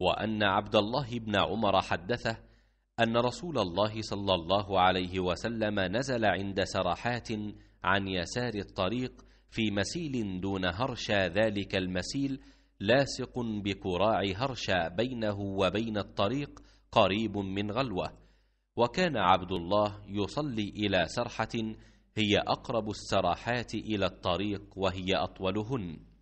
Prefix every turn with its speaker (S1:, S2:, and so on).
S1: وأن عبد الله بن عمر حدثه أن رسول الله صلى الله عليه وسلم نزل عند سرحات عن يسار الطريق في مسيل دون هرشا ذلك المسيل لاصق بكراع هرشا بينه وبين الطريق قريب من غلوه وكان عبد الله يصلي الى سرحه هي اقرب السراحات الى الطريق وهي اطولهن